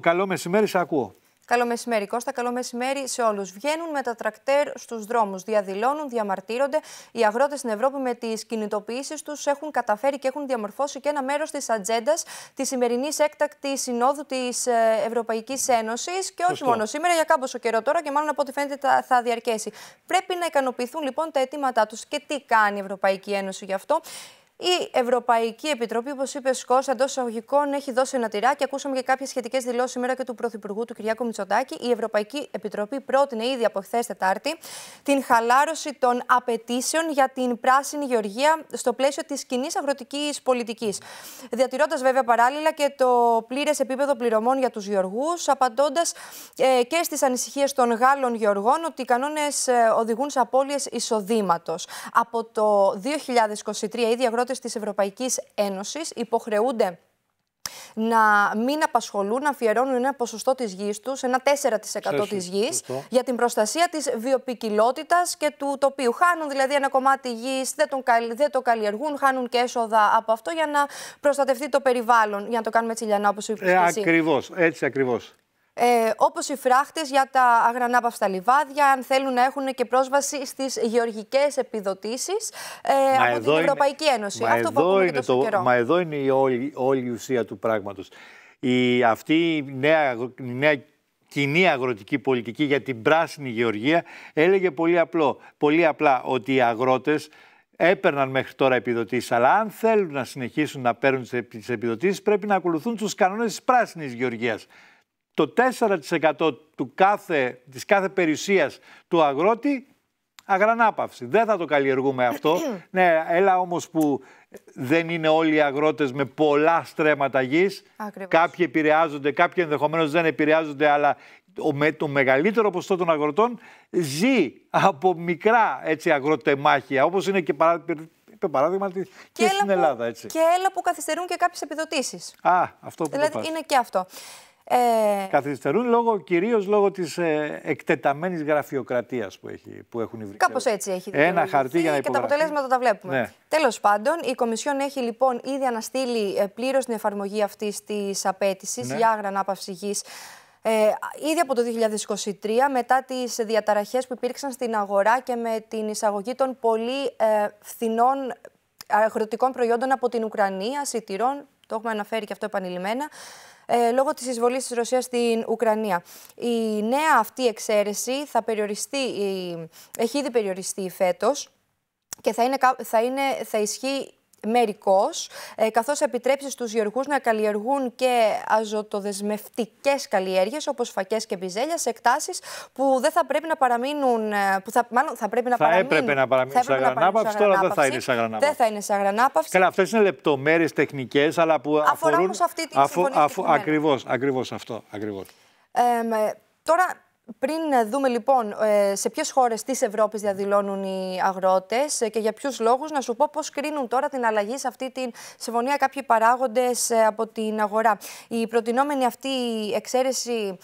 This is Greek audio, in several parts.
Καλό μεσημέρι, σε ακούω. Καλό μεσημέρι, Κώστα. Καλό μεσημέρι σε όλους. Βγαίνουν με τα τρακτέρ στους δρόμους, διαδηλώνουν, διαμαρτύρονται. Οι αγρότες στην Ευρώπη με τις κινητοποιήσεις τους έχουν καταφέρει και έχουν διαμορφώσει και ένα μέρος της ατζέντας της σημερινής έκτακτη συνόδου της ε, Ευρωπαϊκής Ένωσης. Και όχι μόνο σήμερα, για κάμποσο καιρό τώρα και μάλλον από ό,τι φαίνεται θα διαρκέσει. Πρέπει να ικανοποιηθούν λοιπόν τα αιτήματά τους. Και τι κάνει η Ευρωπαϊκή Ένωση γι' αυτό. Η Ευρωπαϊκή Επιτροπή, όπως είπε ο Σκώστα, εντός εισαγωγικών έχει δώσει ένα και Ακούσαμε και κάποιες σχετικές δηλώσεις σήμερα και του Πρωθυπουργού του Κυριάκου Μητσοτάκη. Η Ευρωπαϊκή Επιτροπή πρότεινε ήδη από χθες Τετάρτη την χαλάρωση των απαιτήσεων για την πράσινη γεωργία στο πλαίσιο της κοινή αγροτικής πολιτικής. Διατηρώντας βέβαια παράλληλα και το πλήρες επίπεδο πληρωμών για τους γεωργούς, απαντώντας ε, και στις ανησυχίες των Γάλλων γεωργών ότι οι κανόνες ε, οδηγούν σε απώλειες εισοδήματος. Από το 2023, ήδη αγρότε Τη της Ευρωπαϊκής Ένωσης υποχρεούνται να μην απασχολούν, να αφιερώνουν ένα ποσοστό της γης τους, ένα 4% της γης, για την προστασία της βιοπικιλότητας και του τοπίου. Χάνουν δηλαδή ένα κομμάτι γης, δεν, τον, δεν το καλλιεργούν, χάνουν και έσοδα από αυτό για να προστατευτεί το περιβάλλον. Για να το κάνουμε έτσι, Λιανά, όπως είπες. Ε, Ακριβώς, έτσι ακριβώς ε, όπως οι φράχτες για τα αγρανάπαυστα λιβάδια, αν θέλουν να έχουν και πρόσβαση στις γεωργικές επιδοτήσεις ε, από την Ευρωπαϊκή Ένωση. Μα Αυτό εδώ που είναι το... καιρό. Μα εδώ είναι η όλη, η ουσία του πράγματος. Η, αυτή η νέα, η νέα κοινή αγροτική πολιτική για την πράσινη γεωργία έλεγε πολύ, απλό, πολύ απλά ότι οι αγρότες έπαιρναν μέχρι τώρα επιδοτήσεις. Αλλά αν θέλουν να συνεχίσουν να παίρνουν τις επιδοτήσεις, πρέπει να ακολουθούν τους κανόνες της πράσινης γεωργίας το 4% του κάθε, της κάθε περιουσίας του αγρότη αγρανάπαυση. Δεν θα το καλλιεργούμε αυτό. ναι, έλα όμως που δεν είναι όλοι οι αγρότες με πολλά στρέμματα γης. Ακριβώς. Κάποιοι επηρεάζονται, κάποιοι ενδεχομένως δεν επηρεάζονται, αλλά με το μεγαλύτερο ποσοστό των αγροτών ζει από μικρά έτσι, αγροτεμάχια, όπως είναι και παράδειγμα και, στην Ελλάδα. Έτσι. Και έλα που καθυστερούν και κάποιες επιδοτήσεις. Α, αυτό που δηλαδή, το είναι και αυτό. Ε... Καθυστερούν λόγω, κυρίως λόγω της ε, εκτεταμένης γραφειοκρατίας που, έχει, που έχουν βρει. Κάπως έτσι έχει Ένα χαρτί για να Και τα αποτελέσματα τα βλέπουμε. Ναι. Τέλος πάντων, η Κομισιόν έχει λοιπόν ήδη αναστείλει ε, πλήρως την εφαρμογή αυτής της απέτησης ναι. για αγρανάπαυση γης. Ε, ήδη από το 2023, μετά τις διαταραχές που υπήρξαν στην αγορά και με την εισαγωγή των πολύ ε, φθηνών ε, αγροτικών προϊόντων από την Ουκρανία, σιτηρών, το έχουμε αναφέρει και αυτό επανειλημμένα, ε, λόγω της εισβολής της Ρωσίας στην Ουκρανία. Η νέα αυτή εξαίρεση θα περιοριστεί, έχει ήδη περιοριστεί φέτος και θα, είναι, θα, είναι, θα ισχύει μερικώ, ε, καθώς επιτρέψεις στους γεωργούς να καλλιεργούν και αζωτοδεσμευτικές καλλιέργειες όπως φακές και μπιζέλιας σε εκτάσεις που δεν θα πρέπει να παραμείνουν. Ε, που θα, μάλλον θα πρέπει να θα Έπρεπε να παραμείνουν σε αγρανάπαυση, τώρα δεν θα είναι σε αγρανάπαυση. Δεν θα είναι σε αγρανάπαυση. Καλά, αυτές είναι λεπτομέρειες τεχνικές, αλλά που αφορά αφορούν. Αφορά αυτή την στιγμή. Ακριβώ αυτό. Ακριβώς. Ε, τώρα, πριν δούμε λοιπόν ε, σε ποιες χώρες της Ευρώπης διαδηλώνουν οι αγρότες ε, και για ποιους λόγους, να σου πω πώς κρίνουν τώρα την αλλαγή σε αυτή τη συμφωνία κάποιοι παράγοντες ε, από την αγορά. Η προτινόμενη αυτή εξαίρεση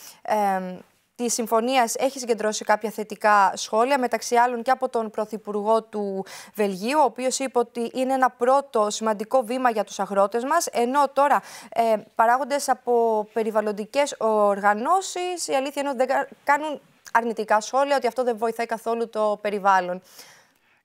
τη συμφωνία έχει συγκεντρώσει κάποια θετικά σχόλια, μεταξύ άλλων και από τον Πρωθυπουργό του Βελγίου, ο οποίος είπε ότι είναι ένα πρώτο σημαντικό βήμα για τους αγρότες μας. Ενώ τώρα ε, από περιβαλλοντικές οργανώσεις, η αλήθεια είναι ότι δεν κάνουν αρνητικά σχόλια, ότι αυτό δεν βοηθάει καθόλου το περιβάλλον.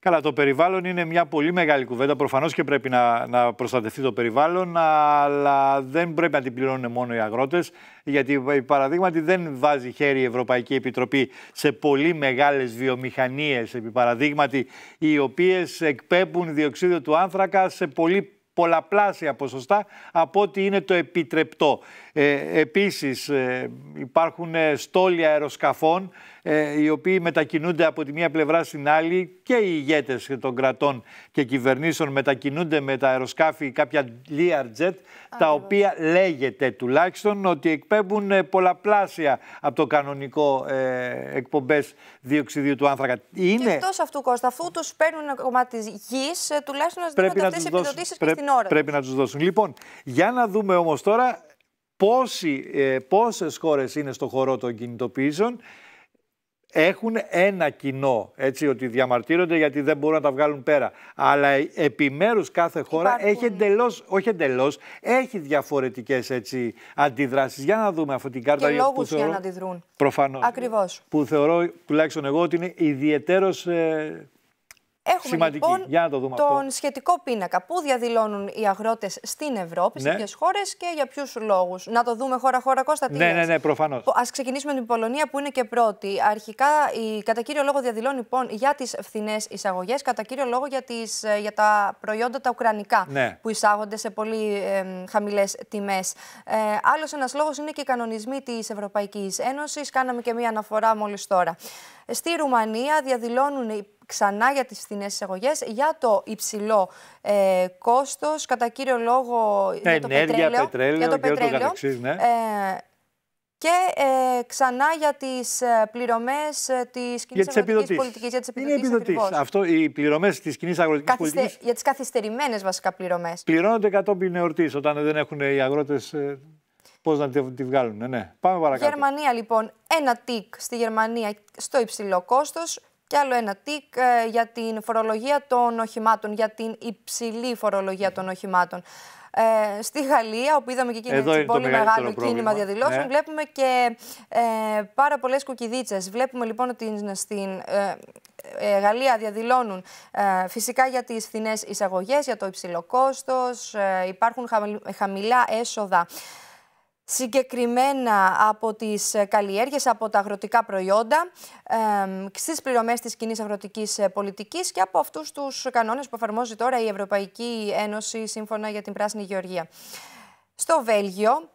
Καλά, το περιβάλλον είναι μια πολύ μεγάλη κουβέντα. Προφανώς και πρέπει να, να προστατευτεί το περιβάλλον, αλλά δεν πρέπει να την πληρώνουν μόνο οι αγρότες. Γιατί, ε, παραδείγματι, δεν βάζει χέρι η Ευρωπαϊκή Επιτροπή σε πολύ μεγάλες βιομηχανίες, επί παραδείγματι, οι οποίες εκπέμπουν διοξίδιο του άνθρακα σε πολύ πολλαπλάσια ποσοστά από ό,τι είναι το επιτρεπτό. Ε, επίσης ε, υπάρχουν στόλια αεροσκαφών ε, οι οποίοι μετακινούνται από τη μία πλευρά στην άλλη και οι ηγέτες των κρατών και κυβερνήσεων μετακινούνται με τα αεροσκάφη κάποια Learjet, τα οποία λέγεται τουλάχιστον ότι εκπέμπουν ε, πολλαπλάσια από το κανονικό ε, εκπομπές διοξιδίου του άνθρακα. Είναι... Και εκτός αυτού, Κώστα, αφού τους παίρνουν κομμάτι της γης, ε, τουλάχιστον να δίνονται αυτές τις επιδοτήσεις επιδοτήσεις και στην ώρα. Πρέπει να τους δώσουν. Λοιπόν, για να δούμε όμως τώρα πόσοι, ε, πόσες χώρες είναι στο χώρο των κινητοποιήσεων έχουν ένα κοινό, έτσι, ότι διαμαρτύρονται γιατί δεν μπορούν να τα βγάλουν πέρα. Αλλά επιμέρους κάθε χώρα έχει εντελώς, όχι εντελώς, έχει διαφορετικές έτσι, αντιδράσεις. Για να δούμε αυτή την κάρτα. Και λόγους θεωρώ, για να αντιδρούν. Προφανώς. Ακριβώς. Που θεωρώ, τουλάχιστον εγώ, ότι είναι ιδιαίτερος ε, Έχουμε λοιπόν για να το δούμε τον σχετικό πίνακα. Πού διαδηλώνουν οι αγρότες στην Ευρώπη, ναι. σε ποιε χώρες και για ποιους λόγους. Να το δούμε χώρα-χώρα, Κώστα. ναι, ναι, ναι, προφανώς. Ας ξεκινήσουμε με την Πολωνία που είναι και πρώτη. Αρχικά, η, κατά κύριο λόγο, διαδηλώνουν λοιπόν για τις φθηνές εισαγωγές, κατά κύριο λόγο για, τις, ε, για τα προϊόντα τα ουκρανικά ναι. που εισάγονται σε πολύ ε, χαμηλές τιμές. Ε, Άλλος ένας λόγος είναι και οι κανονισμοί της Ευρωπαϊκής Ένωσης. Κάναμε και μία αναφορά μόλις τώρα. Στη Ρουμανία διαδηλώνουν ξανά για τις φθηνές εισαγωγές για το υψηλό ε, κόστος, κατά κύριο λόγο ναι, για το ενέργεια, πετρέλαιο, πετρέλαιο, για το πετρέλαιο το καθεξής, ναι. ε, και ε, ξανά για τις ε, πληρωμές ε, της κοινή αγροτικής πολιτικής. Για τις επιδοτήσεις, Είναι Αυτό, οι πληρωμές της κοινής αγροτικής Καθυστε... πολιτικής... Για τις καθυστερημένες βασικά πληρωμές. Πληρώνονται κατόπιν εορτής, όταν δεν έχουν οι αγρότες πώς να τη βγάλουν. Ναι, ναι. Πάμε παρακάτω. Γερμανία λοιπόν, ένα τικ στη Γερμανία στο υψηλό κόστος. Και άλλο ένα τικ ε, για την φορολογία των οχημάτων, για την υψηλή φορολογία των οχημάτων. Ε, στη Γαλλία, όπου είδαμε και εκείνη πολύ μεγάλο πρόβλημα. κίνημα διαδηλώσεων, ναι. βλέπουμε και ε, πάρα πολλές κουκιδίτσες. Βλέπουμε λοιπόν ότι στην ε, ε, Γαλλία διαδηλώνουν ε, φυσικά για τις φθηνές εισαγωγές, για το υψηλό κόστος, υπάρχουν χαμηλά έσοδα συγκεκριμένα από τις ε, καλλιέργειες, από τα αγροτικά προϊόντα, ε, στις πληρωμές της κοινής αγροτικής ε, πολιτικής και από αυτούς τους κανόνες που εφαρμόζει τώρα η Ευρωπαϊκή Ένωση σύμφωνα για την Πράσινη Γεωργία. Στο Βέλγιο,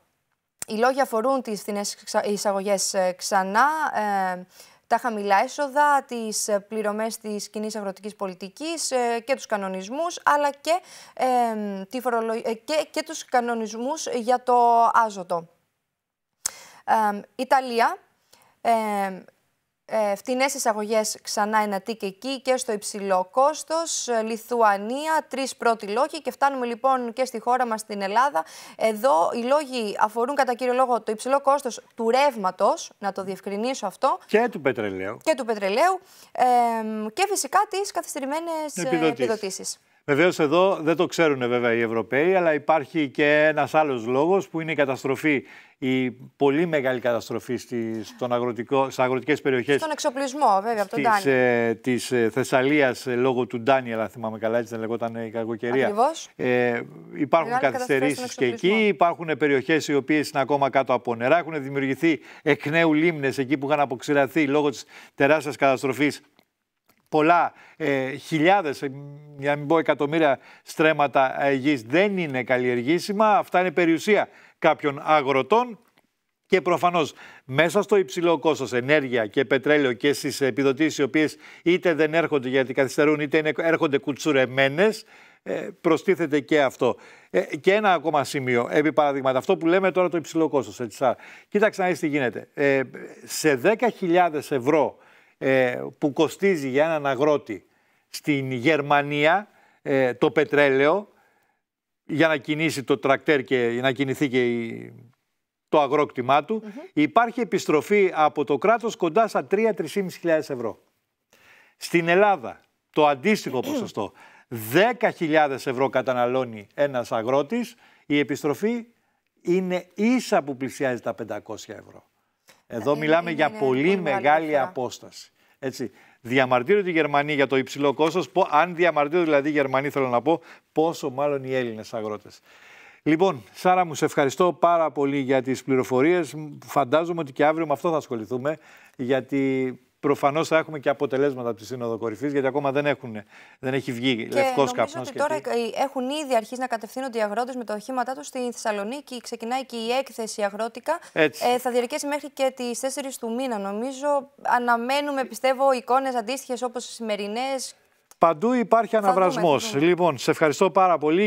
οι λόγοι αφορούν τις φθηνές εισαγωγές ε, ξανά, τα χαμηλά έσοδα, τις ε, πληρωμές της κοινής αγροτικής πολιτικής ε, και τους κανονισμούς, αλλά και, ε, τη και, τους κανονισμούς για το άζωτο. Ε, Ιταλία, ε, φτηνές εισαγωγές ξανά ενατή και εκεί και στο υψηλό κόστος, ε, Λιθουανία, τρεις πρώτοι λόγοι και φτάνουμε λοιπόν και στη χώρα μας στην Ελλάδα. Εδώ οι λόγοι αφορούν κατά κύριο λόγο το υψηλό κόστος του ρεύματος, να το διευκρινίσω αυτό. Και του πετρελαίου. Και του πετρελαίου ε, και φυσικά τις καθυστερημένες επιδοτήσεις. επιδοτήσεις. Ε, Βεβαίως εδώ δεν το ξέρουν βέβαια οι Ευρωπαίοι, αλλά υπάρχει και ένας άλλος λόγος που είναι η καταστροφή. Η πολύ μεγάλη καταστροφή στις αγροτικές περιοχές. Στον εξοπλισμό, βέβαια, από τον Ντάνιελ. Ε, της ε, Θεσσαλίας ε, λόγω του Ντάνιελ, αν θυμάμαι καλά, έτσι δεν λεγόταν ε, η κακοκαιρία. Ακριβώς. Ε, υπάρχουν καθυστερήσει και εκεί. Υπάρχουν περιοχές οι οποίες είναι ακόμα κάτω από νερά. Έχουν δημιουργηθεί εκ νέου λίμνες εκεί που είχαν αποξηραθεί λόγω της τεράστιας καταστροφής πολλά ε, χιλιάδες, ε, για να μην πω εκατομμύρια στρέμματα γης δεν είναι καλλιεργήσιμα. Αυτά είναι περιουσία κάποιων αγροτών και προφανώς μέσα στο υψηλό κόστος ενέργεια και πετρέλαιο και στις επιδοτήσεις, οι οποίες είτε δεν έρχονται γιατί καθυστερούν, είτε έρχονται κουτσουρεμένες, ε, προστίθεται και αυτό. Ε, και ένα ακόμα σημείο, επί παραδείγματα, αυτό που λέμε τώρα το υψηλό κόστος. Κοίταξε να δεις τι γίνεται. σε 10.000 ευρώ ε, που κοστίζει για έναν αγρότη στην Γερμανία ε, το πετρέλαιο για να κινήσει το τρακτέρ και να κινηθεί και το αγρόκτημά του, υπάρχει επιστροφή από το κράτος κοντά στα 3-3.500 ευρώ. Στην Ελλάδα το αντίστοιχο ποσοστό 10.000 ευρώ καταναλώνει ένας αγρότης, η επιστροφή είναι ίσα που πλησιάζει τα 500 ευρώ. Εδώ μιλάμε για πολύ μεγάλη απόσταση. Έτσι. Διαμαρτύρονται τη Γερμανία για το υψηλό κόστος. Αν διαμαρτύρονται δηλαδή οι Γερμανοί, θέλω να πω, πόσο μάλλον οι Έλληνες αγρότες. Λοιπόν, Σάρα μου, σε ευχαριστώ πάρα πολύ για τις πληροφορίες. Φαντάζομαι ότι και αύριο με αυτό θα ασχοληθούμε, γιατί Προφανώς θα έχουμε και αποτελέσματα από τη Σύνοδο Κορυφής, γιατί ακόμα δεν, έχουν, δεν έχει βγει λευκό καπνό. Και τώρα έχουν ήδη αρχίσει να κατευθύνονται οι αγρότες με τα οχήματά τους στη Θεσσαλονίκη. Ξεκινάει και η έκθεση αγρότικα. Ε, θα διαρκέσει μέχρι και τις 4 του μήνα, νομίζω. Αναμένουμε, πιστεύω, εικόνες αντίστοιχες όπως οι σημερινές. Παντού υπάρχει αναβρασμό. Λοιπόν, σε ευχαριστώ πάρα πολύ.